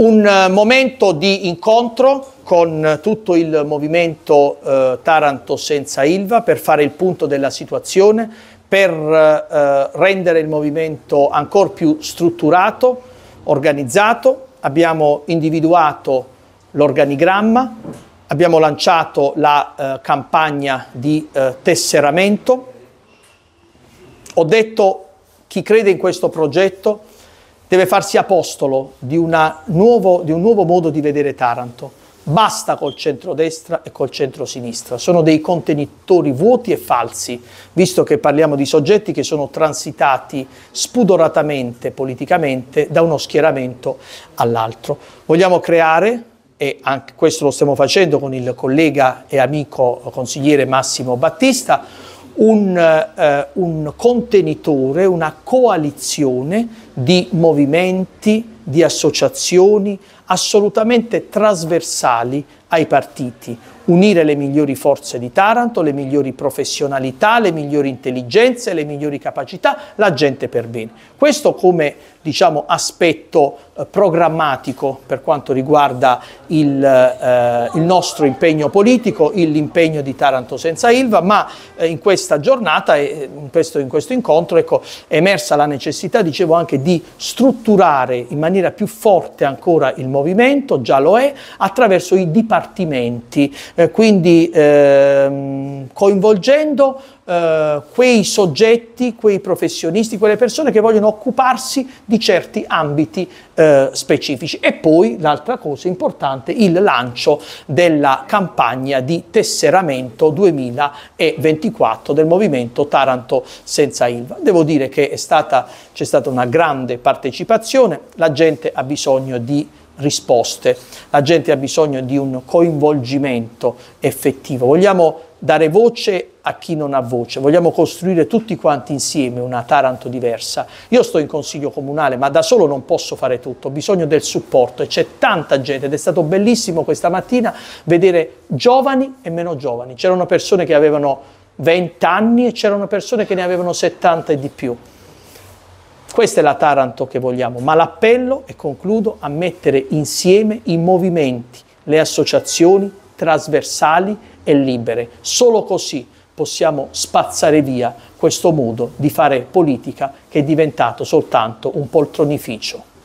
Un eh, momento di incontro con eh, tutto il movimento eh, Taranto senza Ilva per fare il punto della situazione, per eh, eh rendere il movimento ancora più strutturato, organizzato. Abbiamo individuato l'organigramma, abbiamo lanciato la eh, campagna di tesseramento. Ho detto chi crede in questo progetto deve farsi apostolo di, nuovo, di un nuovo modo di vedere Taranto. Basta col centrodestra e col centrosinistra, sono dei contenitori vuoti e falsi, visto che parliamo di soggetti che sono transitati spudoratamente politicamente da uno schieramento all'altro. Vogliamo creare, e anche questo lo stiamo facendo con il collega e amico consigliere Massimo Battista, un, eh, un contenitore, una coalizione di movimenti, di associazioni assolutamente trasversali ai partiti, unire le migliori forze di Taranto, le migliori professionalità, le migliori intelligenze, le migliori capacità, la gente per bene. Questo come diciamo, aspetto eh, programmatico per quanto riguarda il, eh, il nostro impegno politico, l'impegno di Taranto senza Ilva, ma eh, in questa giornata e eh, in questo, in questo incontro ecco, è emersa la necessità, dicevo, anche di strutturare in maniera più forte ancora il movimento, già lo è, attraverso i dipartimenti eh, quindi ehm, coinvolgendo eh, quei soggetti, quei professionisti, quelle persone che vogliono occuparsi di certi ambiti eh, specifici. E poi l'altra cosa importante, il lancio della campagna di tesseramento 2024 del movimento Taranto senza Ilva. Devo dire che c'è stata, stata una grande partecipazione, la gente ha bisogno di risposte. La gente ha bisogno di un coinvolgimento effettivo. Vogliamo dare voce a chi non ha voce, vogliamo costruire tutti quanti insieme una Taranto diversa. Io sto in consiglio comunale, ma da solo non posso fare tutto, ho bisogno del supporto e c'è tanta gente ed è stato bellissimo questa mattina vedere giovani e meno giovani. C'erano persone che avevano 20 anni e c'erano persone che ne avevano 70 e di più. Questa è la Taranto che vogliamo, ma l'appello, e concludo, a mettere insieme i movimenti, le associazioni trasversali e libere. Solo così possiamo spazzare via questo modo di fare politica che è diventato soltanto un poltronificio.